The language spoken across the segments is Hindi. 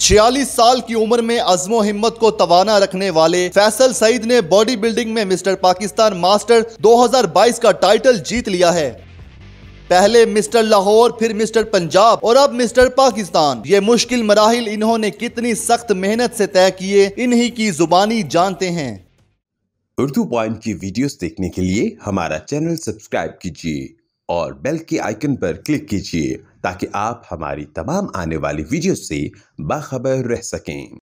छियालीस साल की उम्र में अजमो हिम्मत को तवाना रखने वाले फैसल सईद ने बॉडी बिल्डिंग में मिस्टर पाकिस्तान मास्टर 2022 का टाइटल जीत लिया है पहले मिस्टर लाहौर फिर मिस्टर पंजाब और अब मिस्टर पाकिस्तान ये मुश्किल मराहल इन्होंने कितनी सख्त मेहनत से तय किए इन्हीं की जुबानी जानते हैं उर्दू पॉइंट की वीडियो देखने के लिए हमारा चैनल सब्सक्राइब कीजिए और बेल के आइकन पर क्लिक कीजिए ताकि आप हमारी तमाम आने वाली वीडियो से बाखबर रह सकें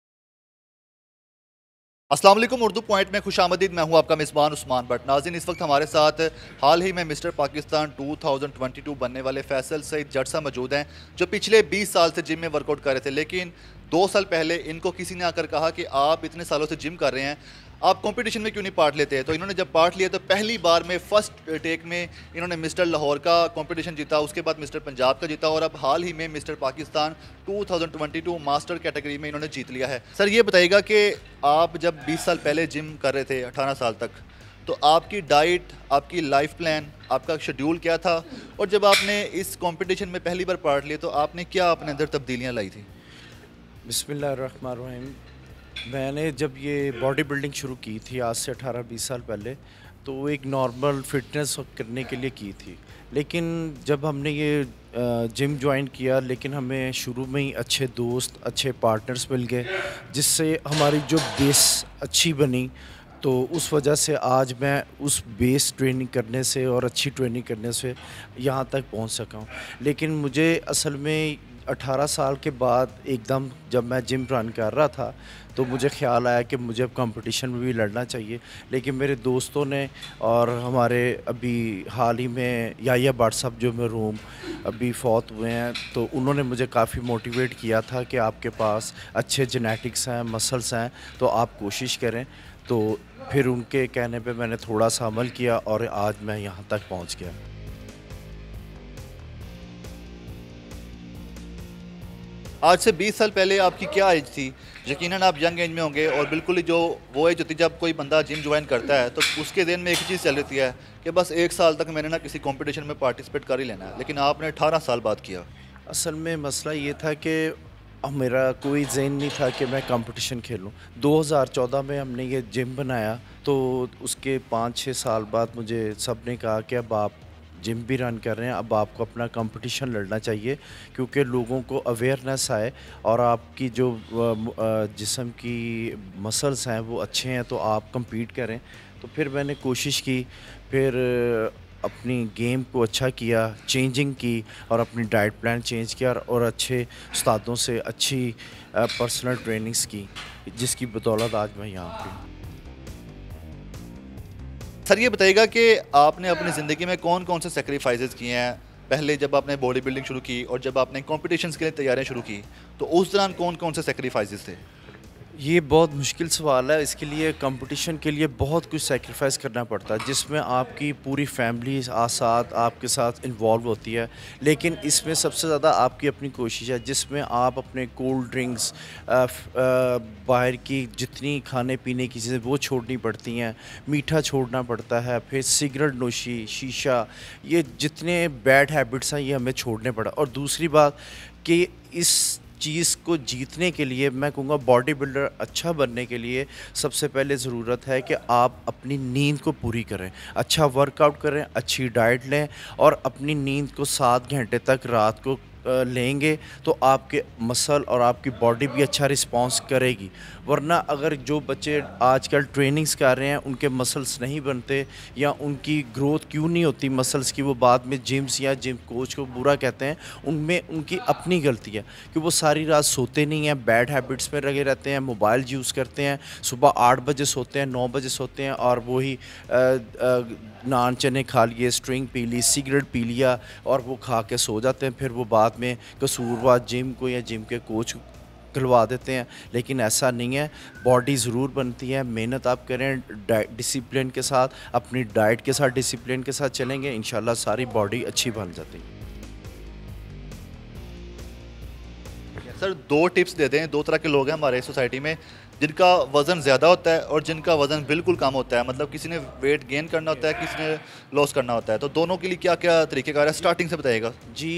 असलम उर्दू पॉइंट में खुश आमदीद मैं हूं आपका मेज़बान उस्मान भट नाजिन इस वक्त हमारे साथ हाल ही में मिस्टर पाकिस्तान 2022 बनने वाले फैसल सईद जटसा मौजूद हैं जो पिछले 20 साल से जिम में वर्कआउट कर रहे थे लेकिन दो साल पहले इनको किसी ने आकर कहा कि आप इतने सालों से जिम कर रहे हैं आप कंपटीशन में क्यों नहीं पार्ट लेते हैं तो इन्होंने जब पार्ट लिया तो पहली बार में फर्स्ट टेक में इन्होंने मिस्टर लाहौर का कंपटीशन जीता उसके बाद मिस्टर पंजाब का जीता और अब हाल ही में मिस्टर पाकिस्तान 2022 मास्टर कैटेगरी में इन्होंने जीत लिया है सर ये बताइएगा कि आप जब बीस साल पहले जिम कर रहे थे अठारह साल तक तो आपकी डाइट आपकी लाइफ प्लान आपका शेड्यूल क्या था और जब आपने इस कॉम्पिटिशन में पहली बार पार्ट लिया तो आपने क्या अपने अंदर तब्दीलियाँ लाई थी रहीम मैंने जब ये बॉडी बिल्डिंग शुरू की थी आज से 18-20 साल पहले तो एक नॉर्मल फिटनेस करने के लिए की थी लेकिन जब हमने ये जिम ज्वाइन किया लेकिन हमें शुरू में ही अच्छे दोस्त अच्छे पार्टनर्स मिल गए जिससे हमारी जो बेस अच्छी बनी तो उस वजह से आज मैं उस बेस ट्रेनिंग करने से और अच्छी ट्रेनिंग करने से यहाँ तक पहुँच सका हूँ लेकिन मुझे असल में 18 साल के बाद एकदम जब मैं जिम रन कर रहा था तो मुझे ख्याल आया कि मुझे अब कंपटीशन में भी लड़ना चाहिए लेकिन मेरे दोस्तों ने और हमारे अभी हाल ही में याया भट्ट साहब जो रूम अभी फौत हुए हैं तो उन्होंने मुझे काफ़ी मोटिवेट किया था कि आपके पास अच्छे जेनेटिक्स हैं मसल्स हैं तो आप कोशिश करें तो फिर उनके कहने पर मैंने थोड़ा सा अमल किया और आज मैं यहाँ तक पहुँच गया आज से 20 साल पहले आपकी क्या एज थी यकीनन आप यंग एज में होंगे और बिल्कुल ही जो वो एज होती है जब कोई बंदा जिम ज्वाइन करता है तो उसके दिन में एक चीज़ चल रही है कि बस एक साल तक मैंने ना किसी कंपटीशन में पार्टिसिपेट कर ही लेना है लेकिन आपने अठारह साल बाद किया असल में मसला ये था कि मेरा कोई जहन नहीं था कि मैं कंपटीशन खेलूं 2014 में हमने ये जिम बनाया तो उसके पाँच छः साल बाद मुझे सब ने कहा कि अब आप जिम भी रन कर रहे हैं अब आपको अपना कंपटीशन लड़ना चाहिए क्योंकि लोगों को अवेयरनेस आए और आपकी जो जिसम की मसल्स हैं वो अच्छे हैं तो आप कम्पीट करें तो फिर मैंने कोशिश की फिर अपनी गेम को अच्छा किया चेंजिंग की और अपनी डाइट प्लान चेंज किया और अच्छे उस्तादों से अच्छी पर्सनल ट्रेनिंग्स की जिसकी बदौलत आज मैं यहाँ पर सर ये बताइएगा कि आपने अपनी हाँ। ज़िंदगी में कौन कौन से सेक्रीफाइसेस किए हैं पहले जब आपने बॉडी बिल्डिंग शुरू की और जब आपने कॉम्पिटिशन के लिए तैयारियाँ शुरू की तो उस दौरान कौन कौन से सेक्रीफाइसेस थे ये बहुत मुश्किल सवाल है इसके लिए कंपटीशन के लिए बहुत कुछ सेक्रीफाइस करना पड़ता है जिसमें आपकी पूरी फैमिली साथ आपके साथ इन्वॉल्व होती है लेकिन इसमें सबसे ज़्यादा आपकी अपनी कोशिश है जिसमें आप अपने कोल्ड ड्रिंक्स बाहर की जितनी खाने पीने की चीज़ें वो छोड़नी पड़ती हैं मीठा छोड़ना पड़ता है फिर सिगरेट नोशी शीशा ये जितने बैड हैबिट्स हैं ये हमें छोड़ने पड़ा और दूसरी बात कि इस चीज़ को जीतने के लिए मैं कहूँगा बॉडी बिल्डर अच्छा बनने के लिए सबसे पहले ज़रूरत है कि आप अपनी नींद को पूरी करें अच्छा वर्कआउट करें अच्छी डाइट लें और अपनी नींद को सात घंटे तक रात को लेंगे तो आपके मसल और आपकी बॉडी भी अच्छा रिस्पॉन्स करेगी वरना अगर जो बच्चे आजकल ट्रेनिंग्स कर रहे हैं उनके मसल्स नहीं बनते या उनकी ग्रोथ क्यों नहीं होती मसल्स की वो बाद में जिम्स या जिम कोच को बुरा कहते हैं उनमें उनकी अपनी गलती है कि वो सारी रात सोते नहीं हैं बैड हैबिट्स में लगे रहते हैं मोबाइल यूज़ करते हैं सुबह आठ बजे सोते हैं नौ बजे सोते हैं और वही नान चने खा लिए स्ट्रिंग पी ली सिगरेट पी लिया और वो खा के सो जाते हैं फिर वो बात बाद में कसूरवा जिम को या जिम के कोच खिलवा देते हैं लेकिन ऐसा नहीं है बॉडी ज़रूर बनती है मेहनत आप करें डिसिप्लिन के साथ अपनी डाइट के साथ डिसिप्लिन के साथ चलेंगे इन सारी बॉडी अच्छी बन जाती है सर दो टिप्स देते हैं दो तरह के लोग हैं हमारे सोसाइटी में जिनका वज़न ज़्यादा होता है और जिनका वज़न बिल्कुल कम होता है मतलब किसी ने वेट गेन करना होता है किसी ने लॉस करना होता है तो दोनों के लिए क्या क्या तरीक़ेकार है स्टार्टिंग से बताइएगा जी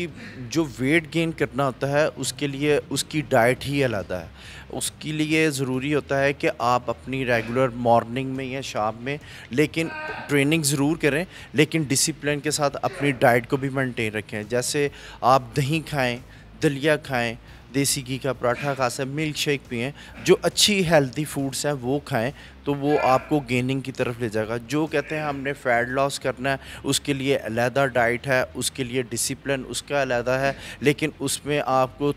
जो वेट गेन करना होता है उसके लिए उसकी डाइट ही अलहदा है उसके लिए ज़रूरी होता है कि आप अपनी रेगुलर मॉर्निंग में या शाम में लेकिन ट्रेनिंग ज़रूर करें लेकिन डिसिप्लिन के साथ अपनी डाइट को भी मेनटेन रखें जैसे आप दही खाएँ दलिया खाएँ देसी घी का पराठा खा सकें मिल्क शेक पिए जो अच्छी हेल्दी फूड्स हैं वो खाएं तो वो आपको गेनिंग की तरफ ले जाएगा जो कहते हैं हमने फैट लॉस करना है उसके लिए अलहदा डाइट है उसके लिए डिसिप्लिन उसका अलहदा है लेकिन उसमें आपको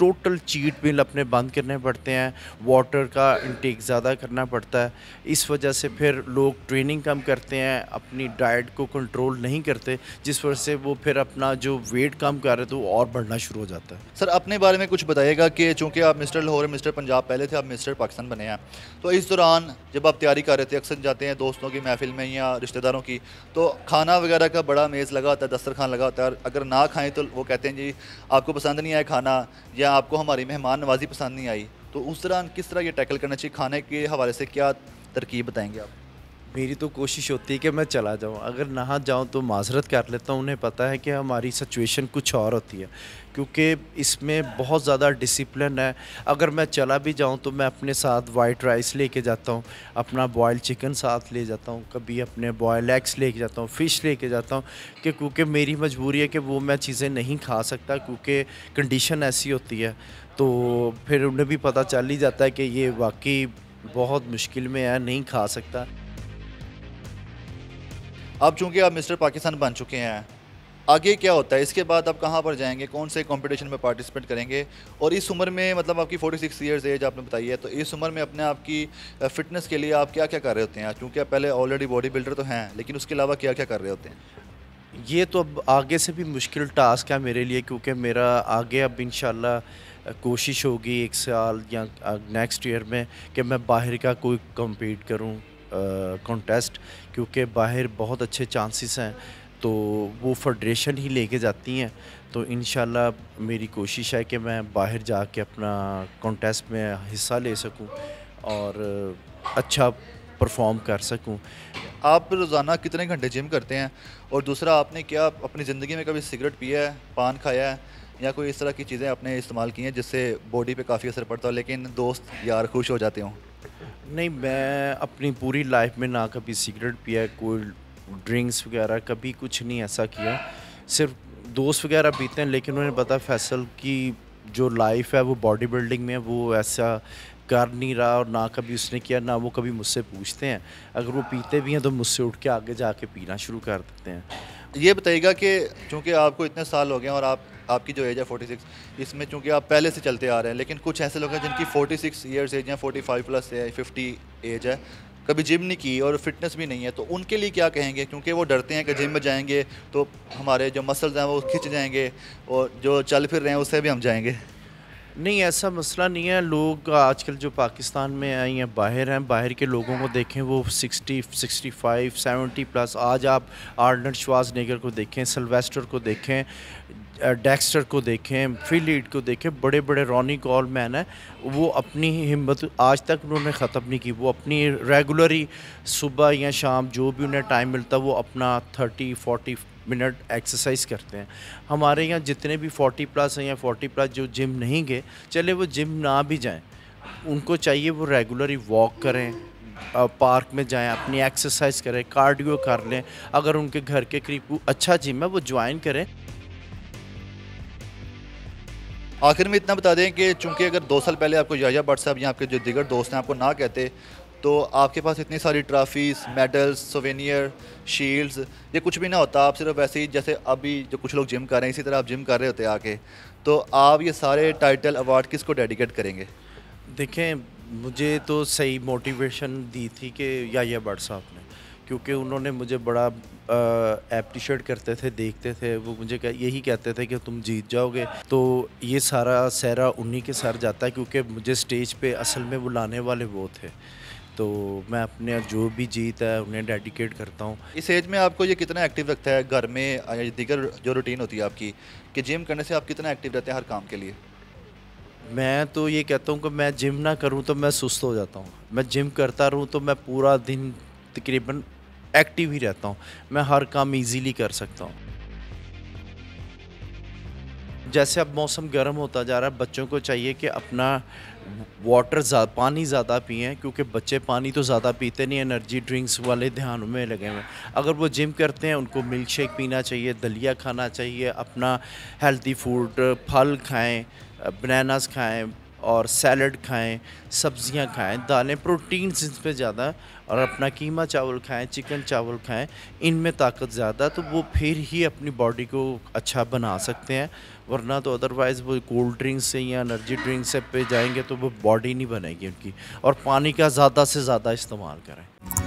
टोटल चीट मिल अपने बंद करने पड़ते हैं वाटर का इंटेक ज़्यादा करना पड़ता है इस वजह से फिर लोग ट्रेनिंग कम करते हैं अपनी डाइट को कंट्रोल नहीं करते जिस वजह से वो फिर अपना जो वेट कम कर रहे थे तो वो और बढ़ना शुरू हो जाता है सर अपने बारे में कुछ बताइएगा कि चूँकि आप मिस्टर लाहौर मिस्टर पंजाब पहले थे आप मिस्टर पाकिस्तान बने हैं तो इस दौरान जब आप तैयारी कर रहे थे अक्सर जाते हैं दोस्तों की महफिल में या रिश्तेदारों की तो खाना वगैरह का बड़ा मेज़ लगा होता है दस्तरखान लगा होता है अगर ना खाएँ तो वो कहते हैं जी आपको पसंद नहीं आया खाना या या आपको हमारी मेहमान नवाजी पसंद नहीं आई तो उस दौरान किस तरह ये टैकल करना चाहिए खाने के हवाले से क्या तरकीब बताएँगे आप मेरी तो कोशिश होती है कि मैं चला जाऊँ अगर नहा जाऊँ तो माजरत कर लेता हूँ उन्हें पता है कि हमारी सिचुएशन कुछ और होती है क्योंकि इसमें बहुत ज़्यादा डिसिप्लिन है अगर मैं चला भी जाऊँ तो मैं अपने साथ वाइट राइस लेके जाता हूँ अपना बॉयल चिकन साथ ले जाता हूँ कभी अपने बॉयल एग्स ले जाता हूँ फ़िश ले जाता हूँ कि क्योंकि मेरी मजबूरी है कि वो मैं चीज़ें नहीं खा सकता क्योंकि कंडीशन ऐसी होती है तो फिर उन्हें भी पता चल ही जाता है कि ये वाकई बहुत मुश्किल में है नहीं खा सकता अब चूँकि आप मिस्टर पाकिस्तान बन चुके हैं आगे क्या होता है इसके बाद आप कहाँ पर जाएंगे कौन से कंपटीशन में पार्टिसिपेट करेंगे और इस उम्र में मतलब आपकी 46 सिक्स ईयर्स एज आपने बताई है तो इस उम्र में अपने आप की फ़िटनेस के लिए आप क्या क्या कर रहे होते हैं क्योंकि आप पहले ऑलरेडी बॉडी बिल्डर तो हैं लेकिन उसके अलावा क्या क्या कर रहे होते हैं ये तो अब आगे से भी मुश्किल टास्क है मेरे लिए क्योंकि मेरा आगे अब इन कोशिश होगी एक साल या नेक्स्ट ईयर में कि मैं बाहर का कोई कम्पीट करूँ कॉन्टेस्ट क्योंकि बाहर बहुत अच्छे चांसेस हैं तो वो फेडरेशन ही लेके जाती हैं तो इन मेरी कोशिश है कि मैं बाहर जा के अपना कॉन्टेस्ट में हिस्सा ले सकूँ और अच्छा परफॉर्म कर सकूं आप रोज़ाना कितने घंटे जिम करते हैं और दूसरा आपने क्या अपनी ज़िंदगी में कभी सिगरेट पिया है पान खाया है या कोई इस तरह की चीज़ें आपने इस्तेमाल की हैं जिससे बॉडी पे काफ़ी असर पड़ता है लेकिन दोस्त यार खुश हो जाते हों नहीं मैं अपनी पूरी लाइफ में ना कभी सिगरेट पिया कोई ड्रिंक्स वगैरह कभी कुछ नहीं ऐसा किया सिर्फ दोस्त वगैरह पीते हैं लेकिन उन्हें पता फैसल की जो लाइफ है वो बॉडी बिल्डिंग में वो ऐसा कर नहीं रहा और ना कभी उसने किया ना वो कभी मुझसे पूछते हैं अगर वो पीते भी हैं तो मुझसे उठ के आगे जाके पीना शुरू कर देते हैं ये बताइएगा कि चूँकि आपको इतने साल हो गए और आप आपकी जो एज है 46 इसमें चूंकि आप पहले से चलते आ रहे हैं लेकिन कुछ ऐसे लोग हैं जिनकी 46 सिक्स ईयर्स एज या 45 प्लस है 50 एज है कभी जिम नहीं की और फिटनेस भी नहीं है तो उनके लिए क्या कहेंगे क्योंकि वो डरते हैं कि जिम में जाएंगे तो हमारे जो मसल्स हैं वो खिंच जाएंगे और जो चल फिर रहे हैं उससे भी हम जाएंगे नहीं ऐसा मसला नहीं है लोग आजकल जो पाकिस्तान में आए हैं बाहर हैं बाहर के लोगों को देखें वो 60 65 70 प्लस आज आप आर्नड श्वास नेगर को देखें सिल्वेस्टर को देखें डेक्स्टर को देखें फिलीड को देखें बड़े बड़े रॉनी कॉल मैन हैं वो अपनी हिम्मत आज तक उन्होंने ख़त्म नहीं की वो अपनी रेगुलरी सुबह या शाम जो भी उन्हें टाइम मिलता वो अपना थर्टी फोर्टी मिनट एक्सरसाइज करते हैं हमारे यहाँ जितने भी 40 प्लस हैं या 40 प्लस जो जिम नहीं गए चले वो जिम ना भी जाएं उनको चाहिए वो रेगुलरली वॉक करें पार्क में जाएं अपनी एक्सरसाइज करें कार्डियो कर लें अगर उनके घर के करीब अच्छा जिम है वो ज्वाइन करें आखिर में इतना बता दें कि चूंकि अगर दो साल पहले आपको याजा भट्ट साहब या आपके जो दिगर दोस्त हैं आपको ना कहते तो आपके पास इतनी सारी ट्रॉफीज मेडल्स सोवेनियर शील्ड्स ये कुछ भी ना होता आप सिर्फ वैसे ही जैसे अभी जो कुछ लोग जिम कर रहे हैं इसी तरह आप जिम कर रहे होते आके तो आप ये सारे टाइटल अवार्ड किसको डेडिकेट करेंगे देखें मुझे तो सही मोटिवेशन दी थी कि या भट्ट साहब ने क्योंकि उन्होंने मुझे बड़ा एप्रिशिएट करते थे देखते थे वो मुझे कह, यही कहते थे कि तुम जीत जाओगे तो ये सारा सहरा उन्हीं के सर जाता है क्योंकि मुझे स्टेज पे असल में बुलाने वाले वो थे तो मैं अपने जो भी जीत है उन्हें डेडिकेट करता हूँ इस एज में आपको ये कितना एक्टिव रखता है घर में या दीगर जो रूटीन होती है आपकी कि जिम करने से आप कितना एक्टिव रहते हैं हर काम के लिए मैं तो ये कहता हूँ कि मैं जिम ना करूँ तो मैं सुस्त हो जाता हूँ मैं जिम करता रहूँ तो मैं पूरा दिन तकरीबन एक्टिव ही रहता हूँ मैं हर काम ईजीली कर सकता हूँ जैसे अब मौसम गर्म होता जा रहा है बच्चों को चाहिए कि अपना वाटर जा, पानी ज़्यादा पिए क्योंकि बच्चे पानी तो ज़्यादा पीते नहीं एनर्जी ड्रिंक्स वाले ध्यान में लगे हुए अगर वो जिम करते हैं उनको मिल्क शेक पीना चाहिए दलिया खाना चाहिए अपना हेल्दी फूड फल खाएँ बनानास खाएँ और सैलड खाएं सब्ज़ियां खाएं दालें प्रोटीन इन पर ज़्यादा और अपना कीमा चावल खाएं चिकन चावल खाएं इनमें ताकत ज़्यादा तो वो फिर ही अपनी बॉडी को अच्छा बना सकते हैं वरना तो अदरवाइज़ वो कोल्ड ड्रिंक्स से या एनर्जी ड्रिंक से पे जाएंगे तो वो बॉडी नहीं बनेगी उनकी और पानी का ज़्यादा से ज़्यादा इस्तेमाल करें